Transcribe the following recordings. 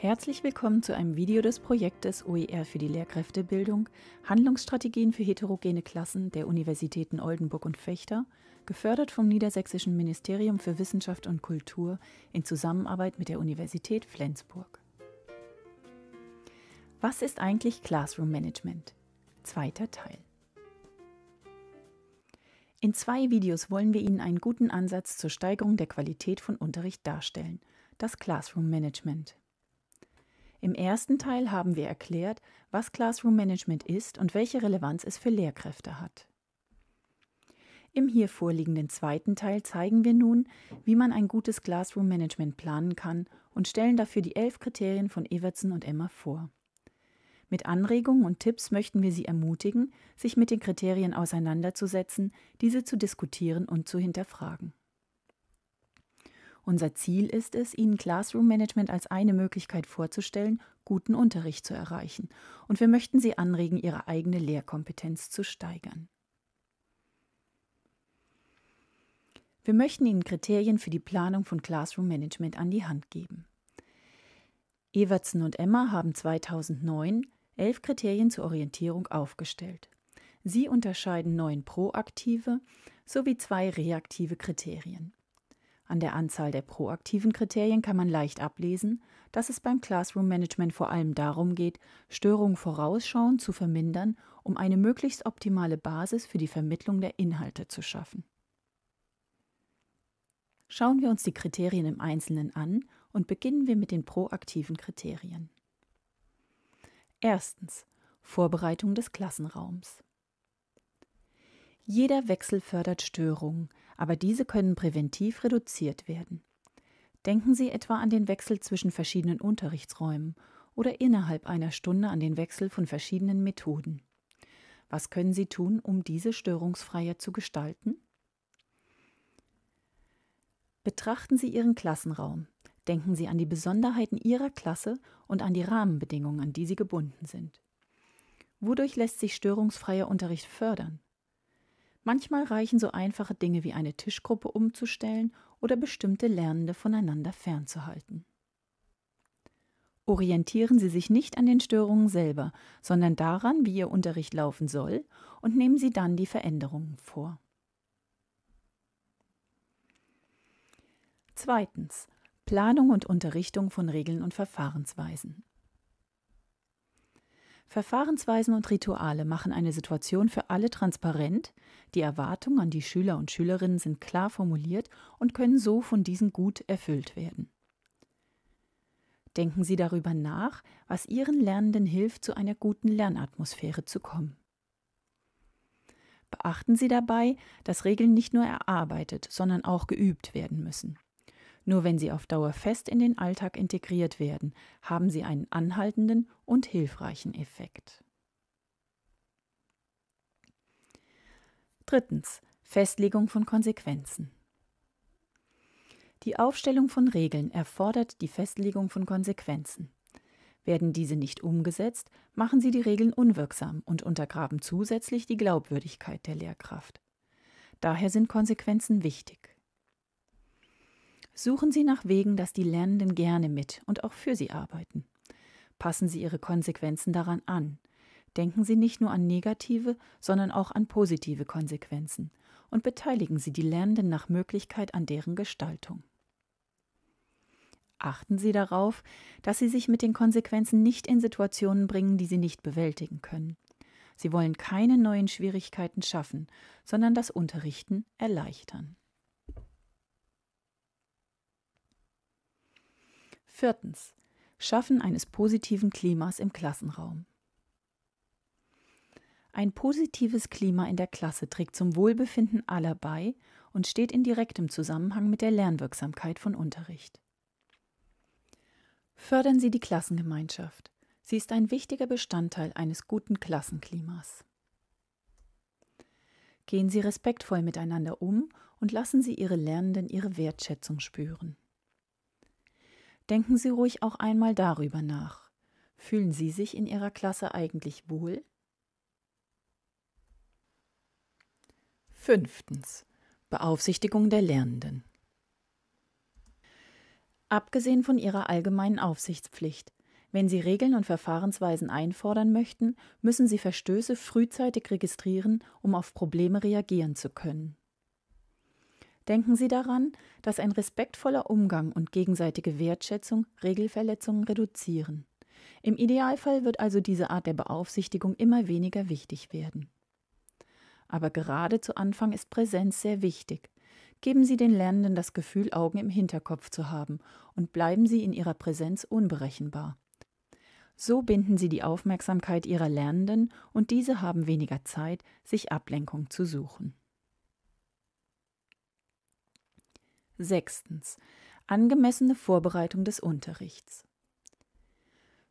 Herzlich willkommen zu einem Video des Projektes OER für die Lehrkräftebildung, Handlungsstrategien für heterogene Klassen der Universitäten Oldenburg und Fechter, gefördert vom Niedersächsischen Ministerium für Wissenschaft und Kultur in Zusammenarbeit mit der Universität Flensburg. Was ist eigentlich Classroom Management? Zweiter Teil. In zwei Videos wollen wir Ihnen einen guten Ansatz zur Steigerung der Qualität von Unterricht darstellen, das Classroom Management. Im ersten Teil haben wir erklärt, was Classroom Management ist und welche Relevanz es für Lehrkräfte hat. Im hier vorliegenden zweiten Teil zeigen wir nun, wie man ein gutes Classroom Management planen kann und stellen dafür die elf Kriterien von Evertsen und Emma vor. Mit Anregungen und Tipps möchten wir Sie ermutigen, sich mit den Kriterien auseinanderzusetzen, diese zu diskutieren und zu hinterfragen. Unser Ziel ist es, Ihnen Classroom Management als eine Möglichkeit vorzustellen, guten Unterricht zu erreichen. Und wir möchten Sie anregen, Ihre eigene Lehrkompetenz zu steigern. Wir möchten Ihnen Kriterien für die Planung von Classroom Management an die Hand geben. Evertsen und Emma haben 2009 elf Kriterien zur Orientierung aufgestellt. Sie unterscheiden neun proaktive sowie zwei reaktive Kriterien. An der Anzahl der proaktiven Kriterien kann man leicht ablesen, dass es beim Classroom Management vor allem darum geht, Störungen vorausschauend zu vermindern, um eine möglichst optimale Basis für die Vermittlung der Inhalte zu schaffen. Schauen wir uns die Kriterien im Einzelnen an und beginnen wir mit den proaktiven Kriterien. Erstens Vorbereitung des Klassenraums. Jeder Wechsel fördert Störungen, aber diese können präventiv reduziert werden. Denken Sie etwa an den Wechsel zwischen verschiedenen Unterrichtsräumen oder innerhalb einer Stunde an den Wechsel von verschiedenen Methoden. Was können Sie tun, um diese störungsfreier zu gestalten? Betrachten Sie Ihren Klassenraum. Denken Sie an die Besonderheiten Ihrer Klasse und an die Rahmenbedingungen, an die Sie gebunden sind. Wodurch lässt sich störungsfreier Unterricht fördern? Manchmal reichen so einfache Dinge wie eine Tischgruppe umzustellen oder bestimmte Lernende voneinander fernzuhalten. Orientieren Sie sich nicht an den Störungen selber, sondern daran, wie Ihr Unterricht laufen soll, und nehmen Sie dann die Veränderungen vor. Zweitens. Planung und Unterrichtung von Regeln und Verfahrensweisen. Verfahrensweisen und Rituale machen eine Situation für alle transparent, die Erwartungen an die Schüler und Schülerinnen sind klar formuliert und können so von diesen gut erfüllt werden. Denken Sie darüber nach, was Ihren Lernenden hilft, zu einer guten Lernatmosphäre zu kommen. Beachten Sie dabei, dass Regeln nicht nur erarbeitet, sondern auch geübt werden müssen. Nur wenn sie auf Dauer fest in den Alltag integriert werden, haben sie einen anhaltenden und hilfreichen Effekt. Drittens. Festlegung von Konsequenzen. Die Aufstellung von Regeln erfordert die Festlegung von Konsequenzen. Werden diese nicht umgesetzt, machen sie die Regeln unwirksam und untergraben zusätzlich die Glaubwürdigkeit der Lehrkraft. Daher sind Konsequenzen wichtig. Suchen Sie nach Wegen, dass die Lernenden gerne mit und auch für Sie arbeiten. Passen Sie Ihre Konsequenzen daran an. Denken Sie nicht nur an negative, sondern auch an positive Konsequenzen und beteiligen Sie die Lernenden nach Möglichkeit an deren Gestaltung. Achten Sie darauf, dass Sie sich mit den Konsequenzen nicht in Situationen bringen, die Sie nicht bewältigen können. Sie wollen keine neuen Schwierigkeiten schaffen, sondern das Unterrichten erleichtern. Viertens. Schaffen eines positiven Klimas im Klassenraum. Ein positives Klima in der Klasse trägt zum Wohlbefinden aller bei und steht in direktem Zusammenhang mit der Lernwirksamkeit von Unterricht. Fördern Sie die Klassengemeinschaft. Sie ist ein wichtiger Bestandteil eines guten Klassenklimas. Gehen Sie respektvoll miteinander um und lassen Sie Ihre Lernenden ihre Wertschätzung spüren. Denken Sie ruhig auch einmal darüber nach. Fühlen Sie sich in Ihrer Klasse eigentlich wohl? Fünftens. Beaufsichtigung der Lernenden. Abgesehen von ihrer allgemeinen Aufsichtspflicht. Wenn Sie Regeln und Verfahrensweisen einfordern möchten, müssen Sie Verstöße frühzeitig registrieren, um auf Probleme reagieren zu können. Denken Sie daran, dass ein respektvoller Umgang und gegenseitige Wertschätzung Regelverletzungen reduzieren. Im Idealfall wird also diese Art der Beaufsichtigung immer weniger wichtig werden. Aber gerade zu Anfang ist Präsenz sehr wichtig. Geben Sie den Lernenden das Gefühl, Augen im Hinterkopf zu haben und bleiben Sie in Ihrer Präsenz unberechenbar. So binden Sie die Aufmerksamkeit Ihrer Lernenden und diese haben weniger Zeit, sich Ablenkung zu suchen. Sechstens. Angemessene Vorbereitung des Unterrichts.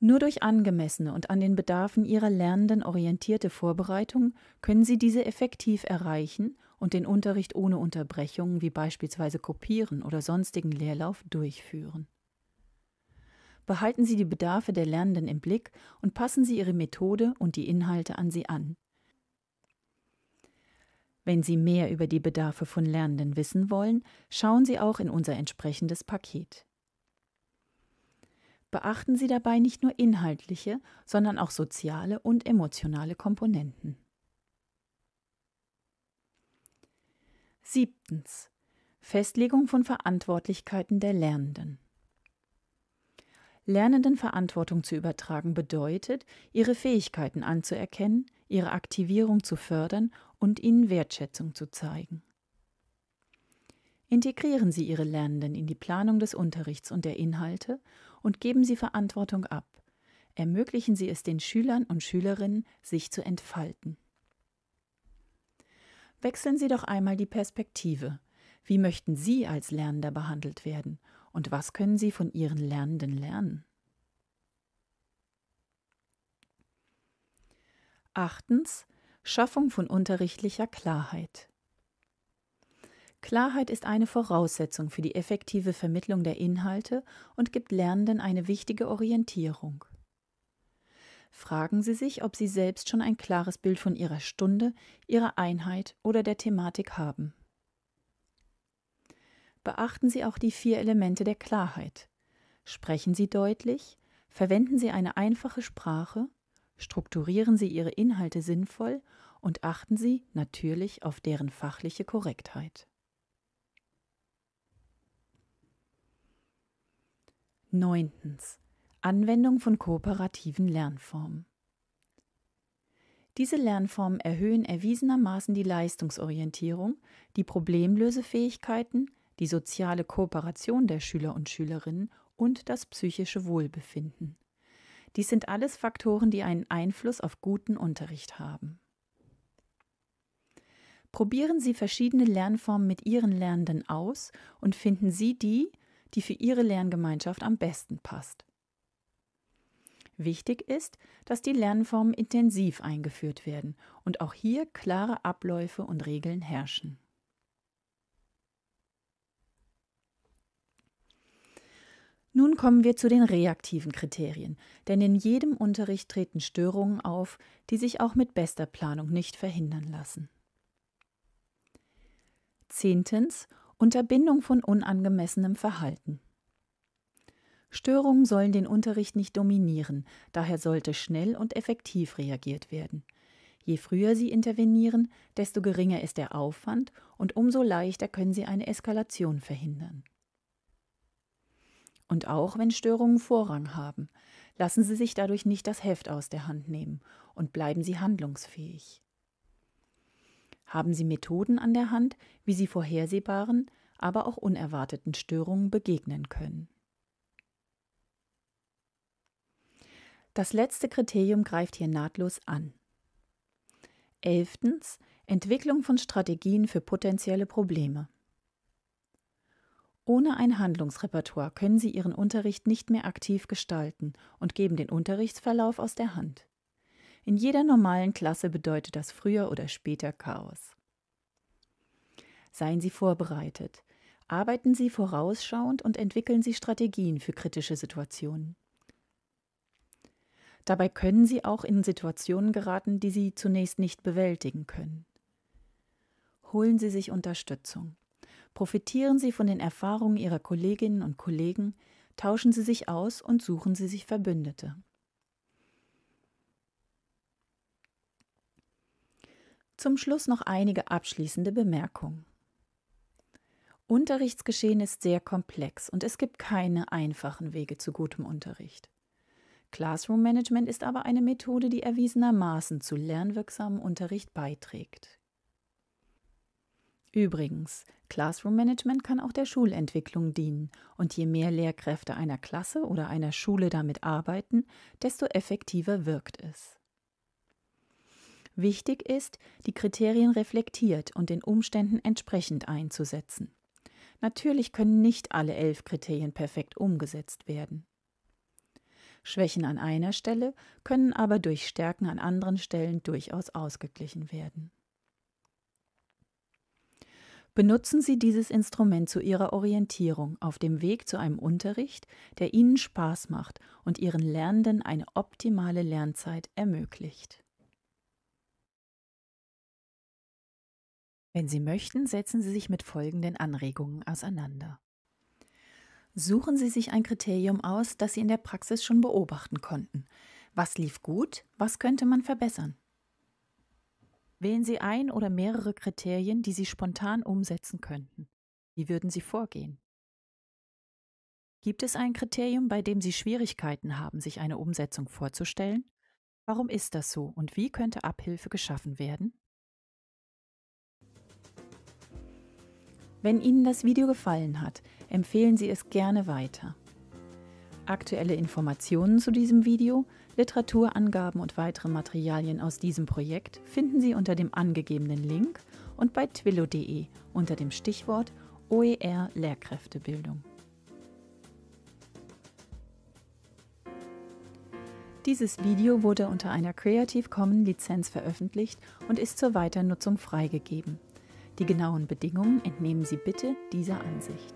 Nur durch angemessene und an den Bedarfen ihrer Lernenden orientierte Vorbereitung können sie diese effektiv erreichen und den Unterricht ohne Unterbrechungen wie beispielsweise Kopieren oder sonstigen Leerlauf durchführen. Behalten Sie die Bedarfe der Lernenden im Blick und passen Sie Ihre Methode und die Inhalte an sie an. Wenn Sie mehr über die Bedarfe von Lernenden wissen wollen, schauen Sie auch in unser entsprechendes Paket. Beachten Sie dabei nicht nur inhaltliche, sondern auch soziale und emotionale Komponenten. Siebtens. Festlegung von Verantwortlichkeiten der Lernenden. Lernenden Verantwortung zu übertragen bedeutet, ihre Fähigkeiten anzuerkennen, ihre Aktivierung zu fördern und ihnen Wertschätzung zu zeigen. Integrieren Sie Ihre Lernenden in die Planung des Unterrichts und der Inhalte und geben Sie Verantwortung ab. Ermöglichen Sie es den Schülern und Schülerinnen, sich zu entfalten. Wechseln Sie doch einmal die Perspektive. Wie möchten Sie als Lernender behandelt werden und was können Sie von Ihren Lernenden lernen? Achtens. Schaffung von unterrichtlicher Klarheit. Klarheit ist eine Voraussetzung für die effektive Vermittlung der Inhalte und gibt Lernenden eine wichtige Orientierung. Fragen Sie sich, ob Sie selbst schon ein klares Bild von Ihrer Stunde, Ihrer Einheit oder der Thematik haben. Beachten Sie auch die vier Elemente der Klarheit. Sprechen Sie deutlich, verwenden Sie eine einfache Sprache, strukturieren Sie Ihre Inhalte sinnvoll und achten Sie natürlich auf deren fachliche Korrektheit. Neuntens. Anwendung von kooperativen Lernformen. Diese Lernformen erhöhen erwiesenermaßen die Leistungsorientierung, die Problemlösefähigkeiten, die soziale Kooperation der Schüler und Schülerinnen und das psychische Wohlbefinden. Dies sind alles Faktoren, die einen Einfluss auf guten Unterricht haben. Probieren Sie verschiedene Lernformen mit Ihren Lernenden aus und finden Sie die, die für Ihre Lerngemeinschaft am besten passt. Wichtig ist, dass die Lernformen intensiv eingeführt werden und auch hier klare Abläufe und Regeln herrschen. Nun kommen wir zu den reaktiven Kriterien, denn in jedem Unterricht treten Störungen auf, die sich auch mit bester Planung nicht verhindern lassen. Zehntens. Unterbindung von unangemessenem Verhalten. Störungen sollen den Unterricht nicht dominieren, daher sollte schnell und effektiv reagiert werden. Je früher sie intervenieren, desto geringer ist der Aufwand und umso leichter können sie eine Eskalation verhindern und auch wenn Störungen Vorrang haben. Lassen Sie sich dadurch nicht das Heft aus der Hand nehmen und bleiben Sie handlungsfähig. Haben Sie Methoden an der Hand, wie Sie vorhersehbaren, aber auch unerwarteten Störungen begegnen können. Das letzte Kriterium greift hier nahtlos an. 11. Entwicklung von Strategien für potenzielle Probleme. Ohne ein Handlungsrepertoire können sie ihren Unterricht nicht mehr aktiv gestalten und geben den Unterrichtsverlauf aus der Hand. In jeder normalen Klasse bedeutet das früher oder später Chaos. Seien Sie vorbereitet. Arbeiten Sie vorausschauend und entwickeln Sie Strategien für kritische Situationen. Dabei können Sie auch in Situationen geraten, die Sie zunächst nicht bewältigen können. Holen Sie sich Unterstützung. Profitieren Sie von den Erfahrungen Ihrer Kolleginnen und Kollegen, tauschen Sie sich aus und suchen Sie sich Verbündete. Zum Schluss noch einige abschließende Bemerkungen. Unterrichtsgeschehen ist sehr komplex und es gibt keine einfachen Wege zu gutem Unterricht. Classroom Management ist aber eine Methode, die erwiesenermaßen zu lernwirksamem Unterricht beiträgt. Übrigens, Classroom Management kann auch der Schulentwicklung dienen, und je mehr Lehrkräfte einer Klasse oder einer Schule damit arbeiten, desto effektiver wirkt es. Wichtig ist, die Kriterien reflektiert und den Umständen entsprechend einzusetzen. Natürlich können nicht alle elf Kriterien perfekt umgesetzt werden. Schwächen an einer Stelle können aber durch Stärken an anderen Stellen durchaus ausgeglichen werden. Benutzen Sie dieses Instrument zu Ihrer Orientierung auf dem Weg zu einem Unterricht, der Ihnen Spaß macht und Ihren Lernenden eine optimale Lernzeit ermöglicht. Wenn Sie möchten, setzen Sie sich mit folgenden Anregungen auseinander. Suchen Sie sich ein Kriterium aus, das Sie in der Praxis schon beobachten konnten. Was lief gut? Was könnte man verbessern? Wählen Sie ein oder mehrere Kriterien, die Sie spontan umsetzen könnten. Wie würden Sie vorgehen? Gibt es ein Kriterium, bei dem Sie Schwierigkeiten haben, sich eine Umsetzung vorzustellen? Warum ist das so und wie könnte Abhilfe geschaffen werden? Wenn Ihnen das Video gefallen hat, empfehlen Sie es gerne weiter. Aktuelle Informationen zu diesem Video – Literaturangaben und weitere Materialien aus diesem Projekt finden Sie unter dem angegebenen Link und bei twillo.de unter dem Stichwort OER Lehrkräftebildung. Dieses Video wurde unter einer Creative Commons Lizenz veröffentlicht und ist zur Weiternutzung freigegeben. Die genauen Bedingungen entnehmen Sie bitte dieser Ansicht.